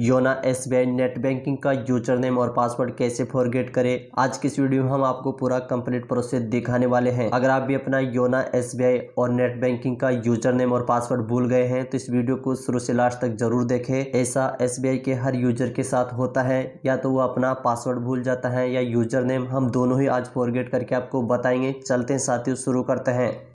योना S B I net banking का user name और पासवर्ड कैसे फॉरगेट करें आज की इस वीडियो में हम आपको पूरा कंप्लीट प्रोसेस दिखाने वाले हैं अगर आप भी अपना योना एस बी आई और नेट बैंकिंग का यूजर नेम और पासवर्ड भूल गए हैं तो इस वीडियो को शुरू से लास्ट तक जरूर देखें ऐसा एस बी आई के हर यूजर के साथ होता है या तो वो अपना पासवर्ड भूल जाता है या यूजर नेम हम दोनों ही आज फॉरगेट करके आपको बताएंगे चलते हैं साथियों शुरू करते हैं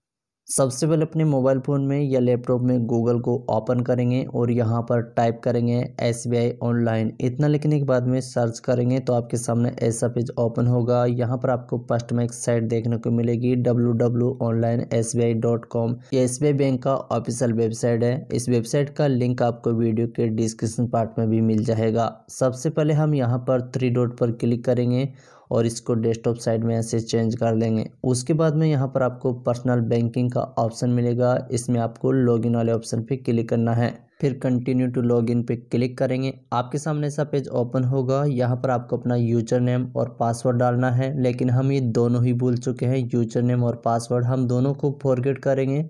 सबसे पहले अपने मोबाइल फ़ोन में या लैपटॉप में गूगल को ओपन करेंगे और यहाँ पर टाइप करेंगे एस बी आई ऑनलाइन इतना लिखने के बाद में सर्च करेंगे तो आपके सामने ऐसा पेज ओपन होगा यहाँ पर आपको फर्स्ट में एक साइट देखने को मिलेगी W W online SBI B आई डॉट कॉम ये एस बी आई बैंक का ऑफिशियल वेबसाइट है इस वेबसाइट का लिंक आपको वीडियो के डिस्क्रिप्सन पार्ट में भी मिल जाएगा सबसे पहले हम यहाँ पर थ्री डॉट पर क्लिक करेंगे और इसको डेस्कटॉप साइड में ऐसे चेंज कर लेंगे उसके बाद में यहाँ पर आपको पर्सनल बैंकिंग का ऑप्शन मिलेगा इसमें आपको लॉगिन वाले ऑप्शन पे क्लिक करना है फिर कंटिन्यू टू लॉग इन पे क्लिक करेंगे आपके सामने ऐसा पेज ओपन होगा यहाँ पर आपको अपना यूजर नेम और पासवर्ड डालना है लेकिन हम ये दोनों ही भूल चुके हैं यूजर नेम और पासवर्ड हम दोनों को फॉरगेट करेंगे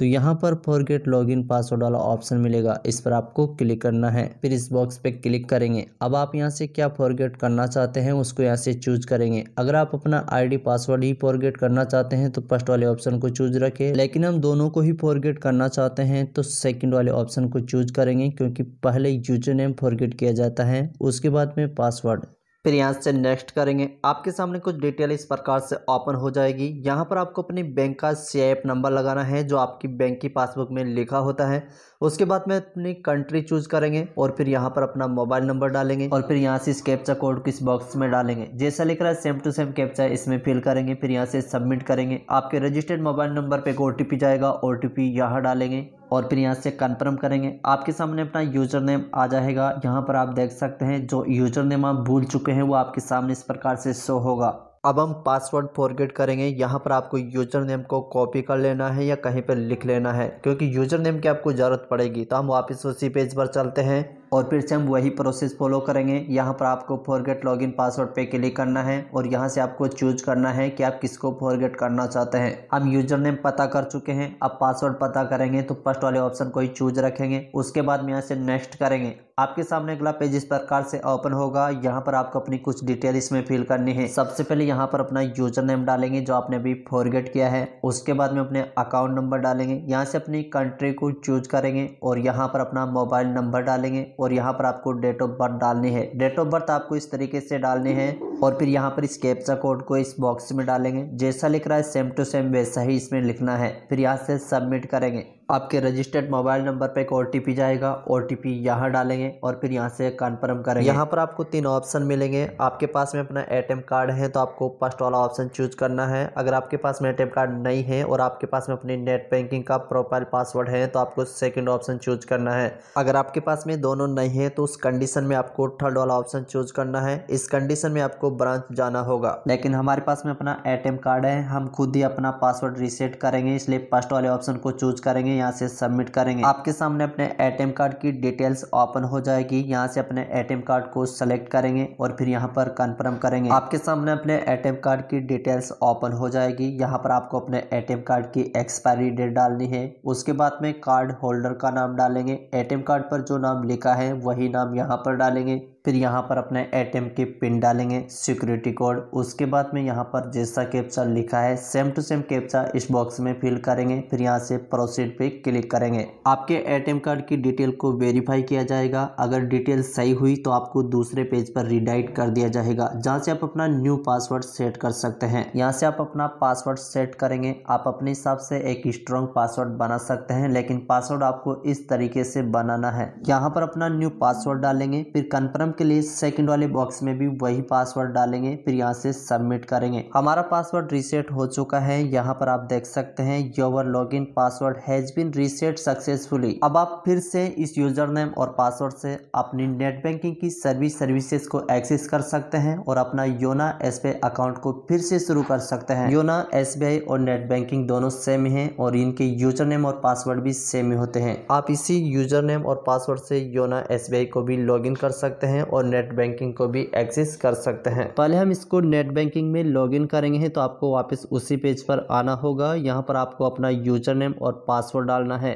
तो यहाँ पर फॉरगेट लॉगिन पासवर्ड वाला ऑप्शन मिलेगा इस पर आपको क्लिक करना है फिर इस बॉक्स पे क्लिक करेंगे अब आप यहाँ से क्या फॉरगेट करना चाहते हैं उसको यहाँ से चूज करेंगे अगर आप अपना आईडी पासवर्ड ही फॉरगेट करना चाहते हैं तो फर्स्ट वाले ऑप्शन को चूज रखें लेकिन हम दोनों को ही फॉरगेट करना चाहते हैं तो सेकेंड वाले ऑप्शन को चूज करेंगे क्योंकि पहले यूजर नेम फॉरगेट किया जाता है उसके बाद में पासवर्ड फिर यहाँ से नेक्स्ट करेंगे आपके सामने कुछ डिटेल इस प्रकार से ओपन हो जाएगी यहाँ पर आपको अपनी बैंक का सी नंबर लगाना है जो आपकी बैंक की पासबुक में लिखा होता है उसके बाद में अपनी कंट्री चूज करेंगे और फिर यहाँ पर अपना मोबाइल नंबर डालेंगे और फिर यहाँ से इस कैप्चा कोड किस बॉक्स में डालेंगे जैसा लिख रहा है सेम टू सेम कैप्चा इसमें फिल करेंगे फिर यहाँ से सबमिट करेंगे आपके रजिस्टर्ड मोबाइल नंबर पर एक ओ जाएगा ओ यहाँ डालेंगे और फिर यहाँ से कन्फर्म करेंगे आपके सामने अपना यूज़र नेम आ जाएगा यहाँ पर आप देख सकते हैं जो यूज़र नेम आप भूल चुके हैं वो आपके सामने इस प्रकार से शो होगा अब हम पासवर्ड फॉरगेट करेंगे यहाँ पर आपको यूजर नेम को कॉपी कर लेना है या कहीं पर लिख लेना है क्योंकि यूजर नेम की आपको ज़रूरत पड़ेगी तो हम वापस उसी पेज पर चलते हैं और फिर से हम वही प्रोसेस फॉलो करेंगे यहाँ पर आपको फॉरगेट लॉगिन पासवर्ड पे क्लिक करना है और यहाँ से आपको चूज करना है कि आप किसको फॉरगेट करना चाहते हैं हम यूजर नेम पता कर चुके हैं अब पासवर्ड पता करेंगे तो फर्स्ट वाले ऑप्शन को ही चूज रखेंगे उसके बाद में यहाँ से नेक्स्ट करेंगे आपके सामने अगला पेज इस प्रकार से ओपन होगा यहाँ पर आपको अपनी कुछ डिटेल इसमें फिल करनी है सबसे पहले यहाँ पर अपना यूजर नेम डालेंगे जो आपने अभी फॉरगेट किया है उसके बाद में अपने अकाउंट नंबर डालेंगे यहाँ से अपनी कंट्री को चूज करेंगे और यहाँ पर अपना मोबाइल नंबर डालेंगे और यहाँ पर आपको डेट ऑफ बर्थ डालनी है डेट ऑफ बर्थ आपको इस तरीके से डालनी है और फिर यहाँ पर इस कैप्चा कोड को इस बॉक्स में डालेंगे जैसा लिख रहा है सेम टू सेम वैसा ही इसमें लिखना है फिर यहाँ से सबमिट करेंगे आपके रजिस्टर्ड मोबाइल नंबर पर एक ओ जाएगा ओ टी यहाँ डालेंगे और फिर यहाँ से कन्फर्म करेंगे यहाँ पर आपको तीन ऑप्शन मिलेंगे आपके पास में अपना एटीएम कार्ड है तो आपको फर्स्ट वाला ऑप्शन चूज करना है अगर आपके पास में एटीएम कार्ड नहीं है और आपके पास में अपनी नेट बैंकिंग का प्रोफाइल पासवर्ड है तो आपको सेकेंड ऑप्शन चूज करना है अगर आपके पास में दोनों नहीं है तो उस कंडीशन में आपको थर्ड वाला ऑप्शन चूज करना है इस कंडीशन में आपको ब्रांच जाना होगा लेकिन हमारे पास में अपना एटीएम कार्ड है हम खुद ही अपना पासवर्ड रिसेट करेंगे इसलिए फर्स्ट वाले ऑप्शन को चूज करेंगे यहाँ से सबमिट करेंगे आपके सामने अपने एटीएम कार्ड की डिटेल्स ओपन हो जाएगी यहाँ से अपने एटीएम कार्ड को सेलेक्ट करेंगे और फिर यहाँ पर कन्फर्म करेंगे आपके सामने अपने एटीएम कार्ड की डिटेल्स ओपन हो जाएगी यहाँ पर आपको अपने एटीएम कार्ड की एक्सपायरी डेट डालनी है उसके बाद में कार्ड होल्डर का नाम डालेंगे एटीएम कार्ड पर जो नाम लिखा है वही नाम यहाँ पर डालेंगे फिर यहाँ पर अपने एटीएम के पिन डालेंगे सिक्योरिटी कोड उसके बाद में यहाँ पर जैसा कैप्चा लिखा है सेम टू सेम कैप्चा इस बॉक्स में फिल करेंगे फिर यहाँ से प्रोसीड पे क्लिक करेंगे आपके एटीएम कार्ड की डिटेल को वेरीफाई किया जाएगा अगर डिटेल सही हुई तो आपको दूसरे पेज पर रिडाइट कर दिया जाएगा जहाँ से आप अपना न्यू पासवर्ड सेट कर सकते हैं यहाँ से आप अपना पासवर्ड सेट करेंगे आप अपने हिसाब से एक स्ट्रॉन्ग पासवर्ड बना सकते हैं लेकिन पासवर्ड आपको इस तरीके से बनाना है यहाँ पर अपना न्यू पासवर्ड डालेंगे फिर कन्फर्म कन्फर्म के लिए सेकंड वाले बॉक्स में भी वही पासवर्ड डालेंगे फिर यहाँ से सबमिट करेंगे हमारा पासवर्ड रीसेट हो चुका है यहाँ पर आप देख सकते हैं your log in password has been reset successfully अब आप फिर से इस यूजर नेम और पासवर्ड से अपनी नेट बैंकिंग की सर्विस सर्विसेज को एक्सेस कर सकते हैं और अपना योना एस अकाउंट को फिर से शुरू कर सकते हैं योना एस और नेट बैंकिंग दोनों सेम है और इनके यूजर नेम और पासवर्ड भी सेम होते हैं आप इसी यूजर नेम और पासवर्ड से योना एस को भी लॉग कर सकते हैं हैं और नेट बैंकिंग को भी एक्सेस कर सकते हैं पहले हम इसको नेट बैंकिंग में लॉगिन करेंगे तो आपको वापस उसी पेज पर आना होगा यहाँ पर आपको अपना यूजर नेम और पासवर्ड डालना है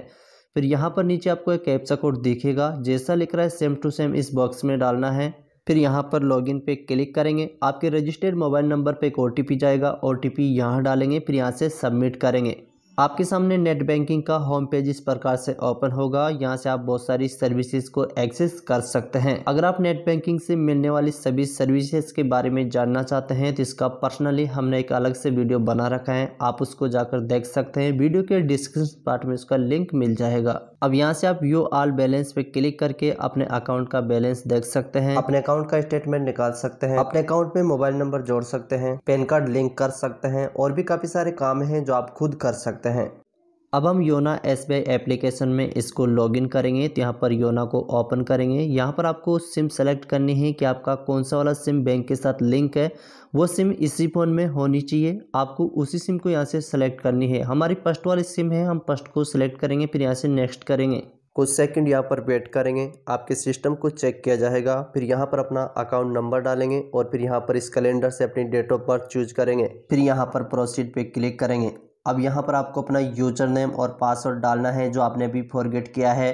फिर यहाँ पर नीचे आपको एक कैप्चा कोड दिखेगा जैसा लिख रहा है सेम टू सेम इस बॉक्स में डालना है फिर यहाँ पर लॉगिन पे क्लिक करेंगे आपके रजिस्टर्ड मोबाइल नंबर पे एक ओ जाएगा ओ टी यहाँ डालेंगे फिर यहाँ से सबमिट करेंगे आपके सामने नेट बैंकिंग का होम पेज इस प्रकार से ओपन होगा यहाँ से आप बहुत सारी सर्विसेज को एक्सेस कर सकते हैं अगर आप नेट बैंकिंग से मिलने वाली सभी सर्विसेज के बारे में जानना चाहते हैं तो इसका पर्सनली हमने एक अलग से वीडियो बना रखा है आप उसको जाकर देख सकते हैं वीडियो के डिस्क्रिप्शन पार्ट में उसका लिंक मिल जाएगा अब यहाँ से आप यू आल बैलेंस पे क्लिक करके अपने अकाउंट का बैलेंस देख सकते हैं अपने अकाउंट का स्टेटमेंट निकाल सकते हैं अपने अकाउंट में मोबाइल नंबर जोड़ सकते हैं पैन कार्ड लिंक कर सकते हैं और भी काफी सारे काम हैं जो आप खुद कर सकते हैं अब हम योना एस बी एप्लीकेशन में इसको लॉगिन करेंगे तो यहाँ पर योना को ओपन करेंगे यहाँ पर आपको सिम सेलेक्ट करनी है कि आपका कौन सा वाला सिम बैंक के साथ लिंक है वो सिम इसी फ़ोन में होनी चाहिए आपको उसी सिम को यहाँ से सेलेक्ट करनी है हमारी फर्स्ट वाली सिम है हम फर्स्ट को सिलेक्ट करेंगे फिर यहाँ से नेक्स्ट करेंगे कुछ सेकंड यहाँ पर वेट करेंगे आपके सिस्टम को चेक किया जाएगा फिर यहाँ पर अपना अकाउंट नंबर डालेंगे और फिर यहाँ पर इस कैलेंडर से अपनी डेट ऑफ बर्थ चूज करेंगे फिर यहाँ पर प्रोसीड पे क्लिक करेंगे अब यहाँ पर आपको अपना यूजर नेम और पासवर्ड डालना है जो आपने अभी फॉरगेट किया है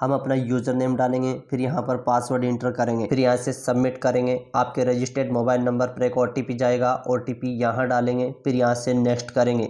हम अपना यूज़र नेम डालेंगे फिर यहाँ पर पासवर्ड इंटर करेंगे फिर यहाँ से सबमिट करेंगे आपके रजिस्टर्ड मोबाइल नंबर पर एक ओ जाएगा ओ टी यहाँ डालेंगे फिर यहाँ से नेक्स्ट करेंगे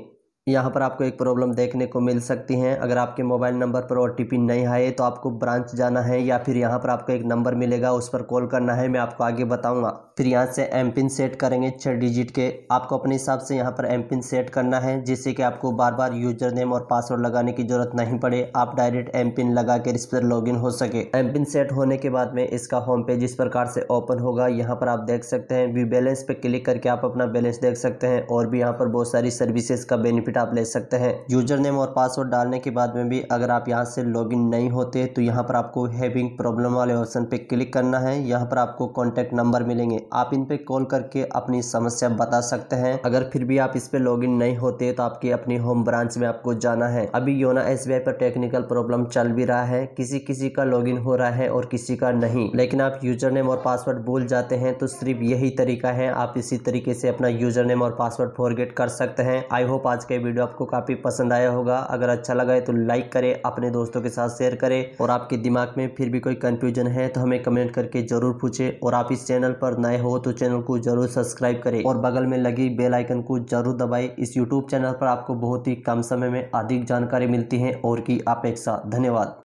यहाँ पर आपको एक प्रॉब्लम देखने को मिल सकती है अगर आपके मोबाइल नंबर पर ओ नहीं आए तो आपको ब्रांच जाना है या फिर यहाँ पर आपको एक नंबर मिलेगा उस पर कॉल करना है मैं आपको आगे बताऊंगा फिर यहाँ से एम पिन सेट करेंगे छः डिजिट के आपको अपने हिसाब से यहाँ पर एम पिन सेट करना है जिससे कि आपको बार बार यूजर नेम और पासवर्ड लगाने की जरूरत नहीं पड़े आप डायरेक्ट एम पिन लगा कर इस पर लॉग हो सके एम पिन सेट होने के बाद में इसका होम पेज इस प्रकार से ओपन होगा यहाँ पर आप देख सकते हैं व्यू बैलेंस पर क्लिक करके आप अपना बैलेंस देख सकते हैं और भी यहाँ पर बहुत सारी सर्विसेज का बेनिफिट बेनिफिट आप ले सकते हैं यूजर नेम और पासवर्ड डालने के बाद में भी अगर आप यहाँ से लॉगिन नहीं होते तो यहाँ पर आपको हैविंग प्रॉब्लम वाले ऑप्शन पे क्लिक करना है यहाँ पर आपको कॉन्टैक्ट नंबर मिलेंगे आप इन पे कॉल करके अपनी समस्या बता सकते हैं अगर फिर भी आप इस पे लॉग नहीं होते तो आपके अपनी होम ब्रांच में आपको जाना है अभी योना एस पर टेक्निकल प्रॉब्लम चल भी रहा है किसी किसी का लॉग हो रहा है और किसी का नहीं लेकिन आप यूजर नेम और पासवर्ड भूल जाते हैं तो सिर्फ यही तरीका है आप इसी तरीके से अपना यूजर नेम और पासवर्ड फॉरगेट कर सकते हैं आई होप आज के वीडियो आपको काफ़ी पसंद आया होगा अगर अच्छा लगा है तो लाइक करें अपने दोस्तों के साथ शेयर करें और आपके दिमाग में फिर भी कोई कन्फ्यूजन है तो हमें कमेंट करके ज़रूर पूछे और आप इस चैनल पर नए हो तो चैनल को ज़रूर सब्सक्राइब करें और बगल में लगी बेलाइकन को ज़रूर दबाए इस यूट्यूब चैनल पर आपको बहुत ही कम समय में अधिक जानकारी मिलती है और की अपेक्षा धन्यवाद